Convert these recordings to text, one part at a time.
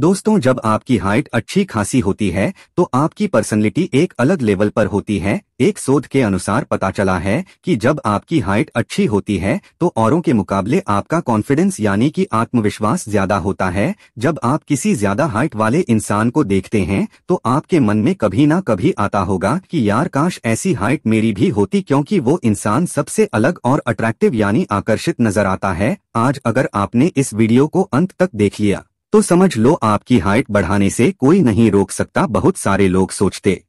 दोस्तों जब आपकी हाइट अच्छी खासी होती है तो आपकी पर्सनलिटी एक अलग लेवल पर होती है एक शोध के अनुसार पता चला है कि जब आपकी हाइट अच्छी होती है तो औरों के मुकाबले आपका कॉन्फिडेंस यानी कि आत्मविश्वास ज्यादा होता है जब आप किसी ज्यादा हाइट वाले इंसान को देखते हैं तो आपके मन में कभी ना कभी आता होगा कि यार काश ऐसी हाइट मेरी भी होती क्योंकि वो इंसान सबसे अलग और अट्रैक्टिव यानी आकर्षित नजर आता है आज अगर आपने इस वीडियो को अंत तक देख लिया तो समझ लो आपकी हाइट बढ़ाने से कोई नहीं रोक सकता बहुत सारे लोग सोचते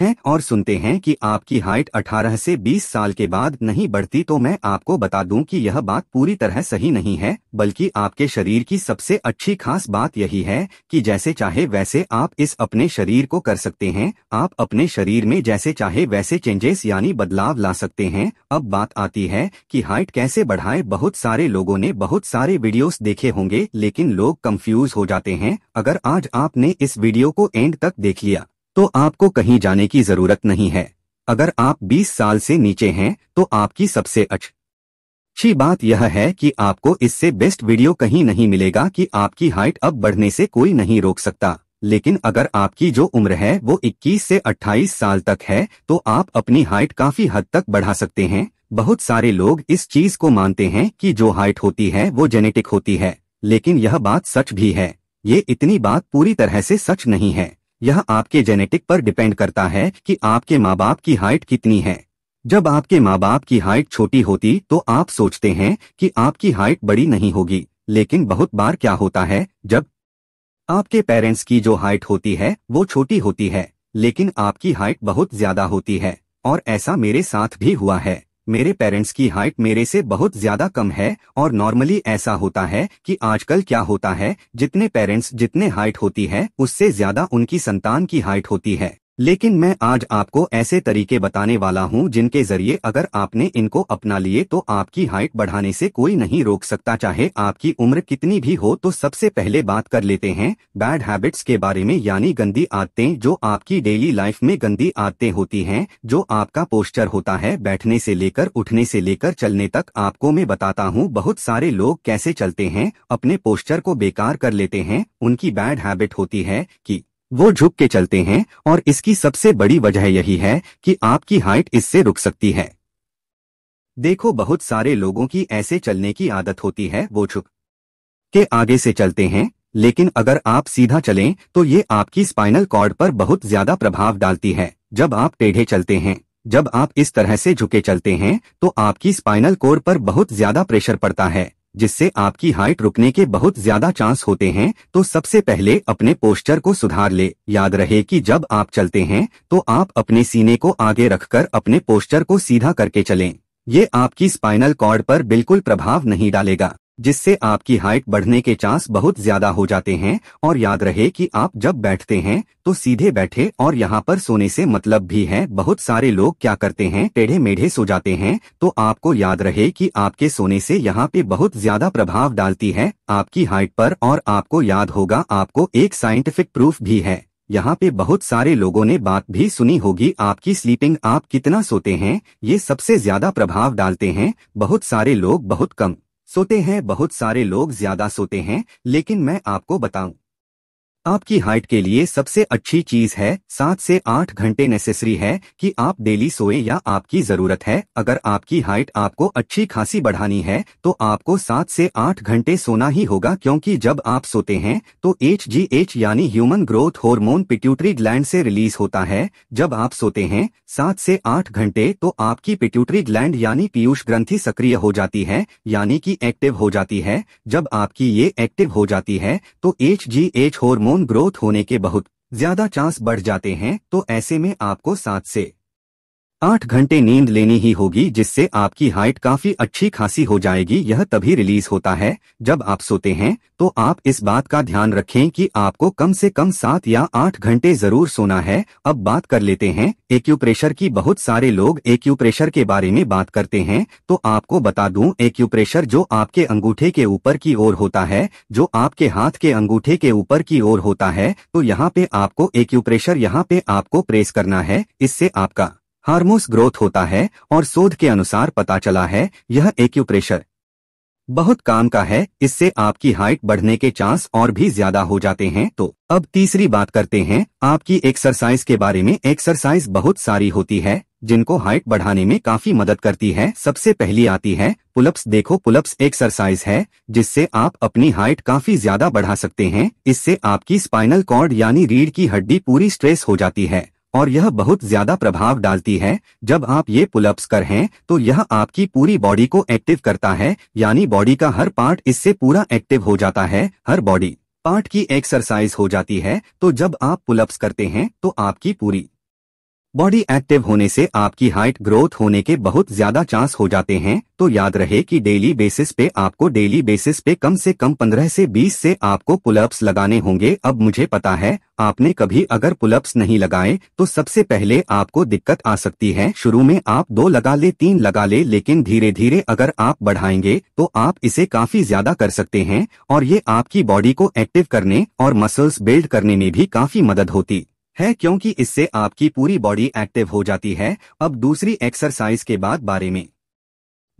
हैं और सुनते हैं कि आपकी हाइट 18 से 20 साल के बाद नहीं बढ़ती तो मैं आपको बता दूं कि यह बात पूरी तरह सही नहीं है बल्कि आपके शरीर की सबसे अच्छी खास बात यही है कि जैसे चाहे वैसे आप इस अपने शरीर को कर सकते हैं आप अपने शरीर में जैसे चाहे वैसे चेंजेस यानी बदलाव ला सकते हैं अब बात आती है की हाइट कैसे बढ़ाए बहुत सारे लोगों ने बहुत सारे वीडियोस देखे होंगे लेकिन लोग कंफ्यूज हो जाते हैं अगर आज आपने इस वीडियो को एंड तक देख लिया तो आपको कहीं जाने की जरूरत नहीं है अगर आप 20 साल से नीचे हैं तो आपकी सबसे अच्छी बात यह है कि आपको इससे बेस्ट वीडियो कहीं नहीं मिलेगा कि आपकी हाइट अब बढ़ने से कोई नहीं रोक सकता लेकिन अगर आपकी जो उम्र है वो 21 से 28 साल तक है तो आप अपनी हाइट काफी हद तक बढ़ा सकते हैं बहुत सारे लोग इस चीज को मानते हैं कि जो हाइट होती है वो जेनेटिक होती है लेकिन यह बात सच भी है ये इतनी बात पूरी तरह से सच नहीं है यह आपके जेनेटिक पर डिपेंड करता है कि आपके माँ बाप की हाइट कितनी है जब आपके माँ बाप की हाइट छोटी होती तो आप सोचते हैं कि आपकी हाइट बड़ी नहीं होगी लेकिन बहुत बार क्या होता है जब आपके पेरेंट्स की जो हाइट होती है वो छोटी होती है लेकिन आपकी हाइट बहुत ज्यादा होती है और ऐसा मेरे साथ भी हुआ है मेरे पेरेंट्स की हाइट मेरे से बहुत ज्यादा कम है और नॉर्मली ऐसा होता है कि आजकल क्या होता है जितने पेरेंट्स जितने हाइट होती है उससे ज्यादा उनकी संतान की हाइट होती है लेकिन मैं आज आपको ऐसे तरीके बताने वाला हूं जिनके जरिए अगर आपने इनको अपना लिए तो आपकी हाइट बढ़ाने से कोई नहीं रोक सकता चाहे आपकी उम्र कितनी भी हो तो सबसे पहले बात कर लेते हैं बैड हैबिट्स के बारे में यानी गंदी आदतें जो आपकी डेली लाइफ में गंदी आदतें होती हैं जो आपका पोस्चर होता है बैठने से लेकर उठने से लेकर चलने तक आपको मैं बताता हूँ बहुत सारे लोग कैसे चलते हैं अपने पोस्चर को बेकार कर लेते हैं उनकी बैड हैबिट होती है की वो झुक के चलते हैं और इसकी सबसे बड़ी वजह यही है कि आपकी हाइट इससे रुक सकती है देखो बहुत सारे लोगों की ऐसे चलने की आदत होती है वो झुक के आगे से चलते हैं लेकिन अगर आप सीधा चलें तो ये आपकी स्पाइनल कॉर्ड पर बहुत ज्यादा प्रभाव डालती है जब आप टेढ़े चलते हैं जब आप इस तरह से झुके चलते हैं तो आपकी स्पाइनल कोर पर बहुत ज्यादा प्रेशर पड़ता है जिससे आपकी हाइट रुकने के बहुत ज्यादा चांस होते हैं तो सबसे पहले अपने पोस्चर को सुधार ले याद रहे कि जब आप चलते हैं तो आप अपने सीने को आगे रखकर अपने पोस्चर को सीधा करके चलें ये आपकी स्पाइनल कॉर्ड पर बिल्कुल प्रभाव नहीं डालेगा जिससे आपकी हाइट बढ़ने के चांस बहुत ज्यादा हो जाते हैं और याद रहे कि आप जब बैठते हैं तो सीधे बैठे और यहाँ पर सोने से मतलब भी है बहुत सारे लोग क्या करते हैं टेढ़े मेढ़े सो जाते हैं तो आपको याद रहे कि आपके सोने से यहाँ पे बहुत ज्यादा प्रभाव डालती है आपकी हाइट पर और आपको याद होगा आपको एक साइंटिफिक प्रूफ भी है यहाँ पे बहुत सारे लोगों ने बात भी सुनी होगी आपकी स्लीपिंग आप कितना सोते हैं ये सबसे ज्यादा प्रभाव डालते हैं बहुत सारे लोग बहुत कम सोते हैं बहुत सारे लोग ज्यादा सोते हैं लेकिन मैं आपको बताऊं आपकी हाइट के लिए सबसे अच्छी चीज है सात से आठ घंटे नेसेसरी है कि आप डेली सोए या आपकी जरूरत है अगर आपकी हाइट आपको अच्छी खासी बढ़ानी है तो आपको सात से आठ घंटे सोना ही होगा क्योंकि जब आप सोते हैं तो एच जी एच यानी human growth hormone pituitary gland से रिलीज होता है जब आप सोते हैं सात से आठ घंटे तो आपकी पिट्यूटरी ग्लैंड यानी पीयूष ग्रंथि सक्रिय हो जाती है यानी की एक्टिव हो जाती है जब आपकी ये एक्टिव हो जाती है तो H G H hormone growth होने के बहुत ज्यादा चांस बढ़ जाते हैं तो ऐसे में आपको सात से आठ घंटे नींद लेनी ही होगी जिससे आपकी हाइट काफी अच्छी खासी हो जाएगी यह तभी रिलीज होता है जब आप सोते हैं तो आप इस बात का ध्यान रखें कि आपको कम से कम सात या आठ घंटे जरूर सोना है अब बात कर लेते हैं एक्यूप्रेशर की बहुत सारे लोग एक्यूप्रेशर के बारे में बात करते हैं तो आपको बता दूं एक्यूप्रेशर जो आपके अंगूठे के ऊपर की ओर होता है जो आपके हाथ के अंगूठे के ऊपर की ओर होता है तो यहाँ पे आपको एक्यूप्रेशर यहाँ पे आपको प्रेस करना है इससे आपका हार्मोस ग्रोथ होता है और शोध के अनुसार पता चला है यह एक्यूप्रेशर बहुत काम का है इससे आपकी हाइट बढ़ने के चांस और भी ज्यादा हो जाते हैं तो अब तीसरी बात करते हैं आपकी एक्सरसाइज के बारे में एक्सरसाइज बहुत सारी होती है जिनको हाइट बढ़ाने में काफी मदद करती है सबसे पहली आती है पुलअप्स देखो पुलअप्स एक्सरसाइज है जिससे आप अपनी हाइट काफी ज्यादा बढ़ा सकते हैं इससे आपकी स्पाइनल कॉर्ड यानी रीढ़ की हड्डी पूरी स्ट्रेस हो जाती है और यह बहुत ज्यादा प्रभाव डालती है जब आप ये पुलअप्स कर हैं तो यह आपकी पूरी बॉडी को एक्टिव करता है यानी बॉडी का हर पार्ट इससे पूरा एक्टिव हो जाता है हर बॉडी पार्ट की एक्सरसाइज हो जाती है तो जब आप पुलअप्स करते हैं तो आपकी पूरी बॉडी एक्टिव होने से आपकी हाइट ग्रोथ होने के बहुत ज्यादा चांस हो जाते हैं तो याद रहे कि डेली बेसिस पे आपको डेली बेसिस पे कम से कम 15 से 20 से आपको पुलअप्स लगाने होंगे अब मुझे पता है आपने कभी अगर पुलअप्स नहीं लगाए तो सबसे पहले आपको दिक्कत आ सकती है शुरू में आप दो लगा ले तीन लगा ले लेकिन धीरे धीरे अगर आप बढ़ाएंगे तो आप इसे काफी ज्यादा कर सकते हैं और ये आपकी बॉडी को एक्टिव करने और मसल्स बिल्ड करने में भी काफी मदद होती है क्योंकि इससे आपकी पूरी बॉडी एक्टिव हो जाती है अब दूसरी एक्सरसाइज के बाद बारे में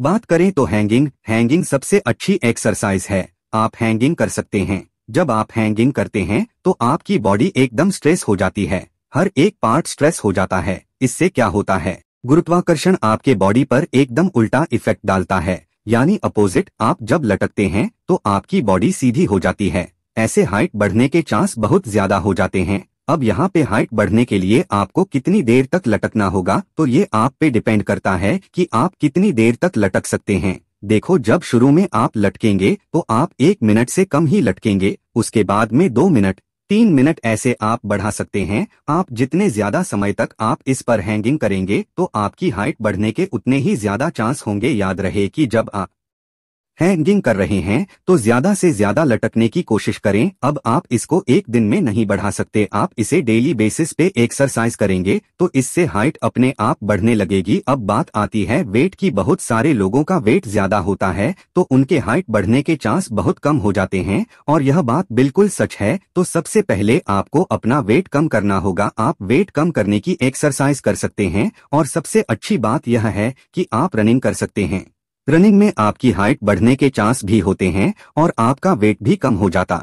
बात करें तो हैंगिंग हैंगिंग सबसे अच्छी एक्सरसाइज है आप हैंगिंग कर सकते हैं जब आप हैंगिंग करते हैं तो आपकी बॉडी एकदम स्ट्रेस हो जाती है हर एक पार्ट स्ट्रेस हो जाता है इससे क्या होता है गुरुत्वाकर्षण आपके बॉडी पर एकदम उल्टा इफेक्ट डालता है यानी अपोजिट आप जब लटकते हैं तो आपकी बॉडी सीधी हो जाती है ऐसे हाइट बढ़ने के चांस बहुत ज्यादा हो जाते हैं अब यहाँ पे हाइट बढ़ने के लिए आपको कितनी देर तक लटकना होगा तो ये आप पे डिपेंड करता है कि आप कितनी देर तक लटक सकते हैं देखो जब शुरू में आप लटकेंगे तो आप एक मिनट से कम ही लटकेंगे उसके बाद में दो मिनट तीन मिनट ऐसे आप बढ़ा सकते हैं आप जितने ज्यादा समय तक आप इस पर हैंगिंग करेंगे तो आपकी हाइट बढ़ने के उतने ही ज्यादा चांस होंगे याद रहे कि जब आप हैंगिंग कर रहे हैं तो ज्यादा से ज्यादा लटकने की कोशिश करें अब आप इसको एक दिन में नहीं बढ़ा सकते आप इसे डेली बेसिस पे एक्सरसाइज करेंगे तो इससे हाइट अपने आप बढ़ने लगेगी अब बात आती है वेट की बहुत सारे लोगों का वेट ज्यादा होता है तो उनके हाइट बढ़ने के चांस बहुत कम हो जाते हैं और यह बात बिल्कुल सच है तो सबसे पहले आपको अपना वेट कम करना होगा आप वेट कम करने की एक्सरसाइज कर सकते हैं और सबसे अच्छी बात यह है की आप रनिंग कर सकते हैं रनिंग में आपकी हाइट बढ़ने के चांस भी होते हैं और आपका वेट भी कम हो जाता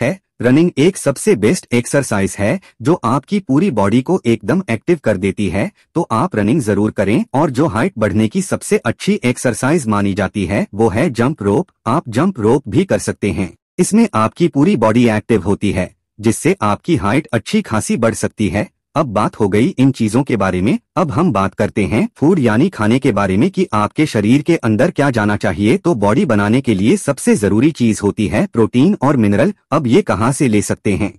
है रनिंग एक सबसे बेस्ट एक्सरसाइज है जो आपकी पूरी बॉडी को एकदम एक्टिव कर देती है तो आप रनिंग जरूर करें और जो हाइट बढ़ने की सबसे अच्छी एक्सरसाइज मानी जाती है वो है जंप रोप आप जंप रोप भी कर सकते हैं इसमें आपकी पूरी बॉडी एक्टिव होती है जिससे आपकी हाइट अच्छी खासी बढ़ सकती है अब बात हो गई इन चीजों के बारे में अब हम बात करते हैं फूड यानी खाने के बारे में कि आपके शरीर के अंदर क्या जाना चाहिए तो बॉडी बनाने के लिए सबसे जरूरी चीज होती है प्रोटीन और मिनरल अब ये कहाँ से ले सकते हैं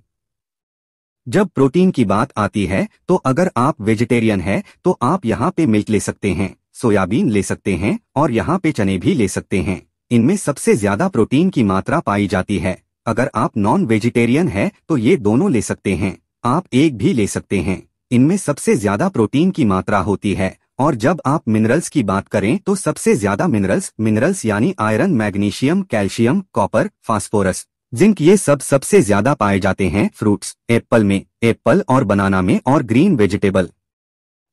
जब प्रोटीन की बात आती है तो अगर आप वेजिटेरियन है तो आप यहाँ पे मिल्क ले सकते हैं सोयाबीन ले सकते हैं और यहाँ पे चने भी ले सकते हैं इनमें सबसे ज्यादा प्रोटीन की मात्रा पाई जाती है अगर आप नॉन वेजिटेरियन है तो ये दोनों ले सकते हैं आप एक भी ले सकते हैं इनमें सबसे ज्यादा प्रोटीन की मात्रा होती है और जब आप मिनरल्स की बात करें तो सबसे ज्यादा मिनरल्स मिनरल्स यानी iron magnesium calcium copper phosphorus zinc ये सब सबसे ज्यादा पाए जाते हैं फ्रूट्स एप्पल में एप्पल और बनाना में और ग्रीन वेजिटेबल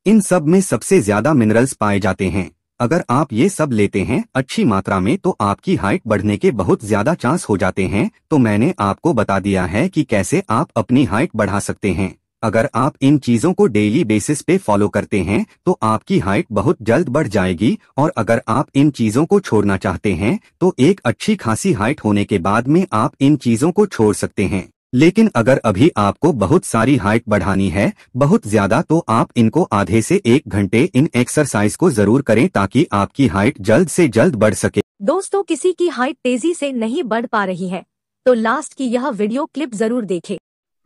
इन सब में सबसे ज्यादा मिनरल्स पाए जाते हैं अगर आप ये सब लेते हैं अच्छी मात्रा में तो आपकी हाइट बढ़ने के बहुत ज्यादा चांस हो जाते हैं तो मैंने आपको बता दिया है कि कैसे आप अपनी हाइट बढ़ा सकते हैं अगर आप इन चीजों को डेली बेसिस पे फॉलो करते हैं तो आपकी हाइट बहुत जल्द बढ़ जाएगी और अगर आप इन चीजों को छोड़ना चाहते हैं तो एक अच्छी खासी हाइट होने के बाद में आप इन चीजों को छोड़ सकते हैं लेकिन अगर अभी आपको बहुत सारी हाइट बढ़ानी है बहुत ज्यादा तो आप इनको आधे से एक घंटे इन एक्सरसाइज को जरूर करें ताकि आपकी हाइट जल्द से जल्द बढ़ सके दोस्तों किसी की हाइट तेजी से नहीं बढ़ पा रही है तो लास्ट की यह वीडियो क्लिप जरूर देखें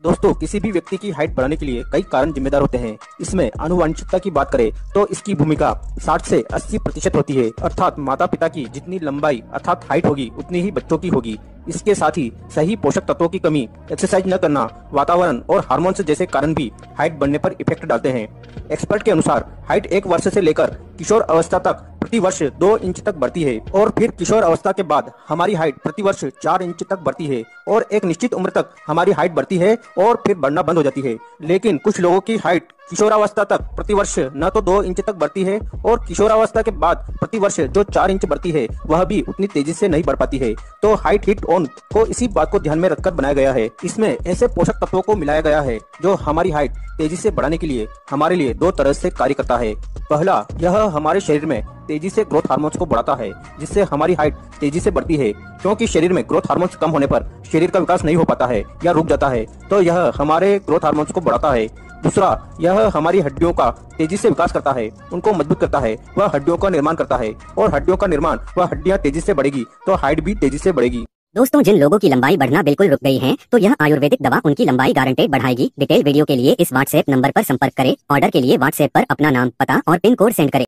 दोस्तों किसी भी व्यक्ति की हाइट बढ़ाने के लिए कई कारण जिम्मेदार होते हैं इसमें अनुवांशिकता की बात करें तो इसकी भूमिका 60 से 80 प्रतिशत होती है अर्थात माता पिता की जितनी लंबाई अर्थात हाइट होगी उतनी ही बच्चों की होगी इसके साथ ही सही पोषक तत्वों की कमी एक्सरसाइज न करना वातावरण और हार्मोन जैसे कारण भी हाइट बढ़ने पर इफेक्ट डालते हैं एक्सपर्ट के अनुसार हाइट एक वर्ष से लेकर किशोर अवस्था तक प्रति वर्ष दो इंच तक बढ़ती है और फिर किशोर अवस्था के बाद हमारी हाइट प्रति वर्ष चार इंच तक बढ़ती है और एक निश्चित उम्र तक हमारी हाइट बढ़ती है और फिर बढ़ना बंद हो जाती है लेकिन कुछ लोगों की हाइट किशोरावस्था तक प्रतिवर्ष न तो दो इंच तक बढ़ती है और किशोरावस्था के बाद प्रतिवर्ष जो चार इंच बढ़ती है वह भी उतनी तेजी से नहीं बढ़ पाती है तो हाइट हिट ऑन को इसी बात को ध्यान में रखकर बनाया गया है इसमें ऐसे पोषक तत्वों को मिलाया गया है जो हमारी हाइट तेजी से बढ़ाने के लिए हमारे लिए दो तरह से कार्य करता है पहला यह हमारे शरीर में तेजी से ग्रोथ हार्मोन्स को बढ़ाता है जिससे हमारी हाइट तेजी से बढ़ती है क्योंकि शरीर में ग्रोथ हार्मोन्स कम होने पर शरीर का विकास नहीं हो पाता है या रुक जाता है तो यह हमारे ग्रोथ हार्मोन्स को बढ़ाता है दूसरा यह हमारी हड्डियों का तेजी से विकास करता है उनको मजबूत करता है वह हड्डियों का निर्माण करता है और हड्डियों का निर्माण वह हड्डियाँ तेजी से बढ़ेगी तो हाइट भी तेजी से बढ़ेगी दोस्तों जिन लोगों की लंबाई बढ़ना बिल्कुल रुक गई है तो यह आयुर्वेदिक दवा उनकी लंबाई गारंटेड बढ़ाएगी डिटेल वीडियो के लिए इस व्हाट्सएप नंबर पर संपर्क करें ऑर्डर के लिए व्हाट्सएप पर अपना नाम पता और पिन कोड सेंड करें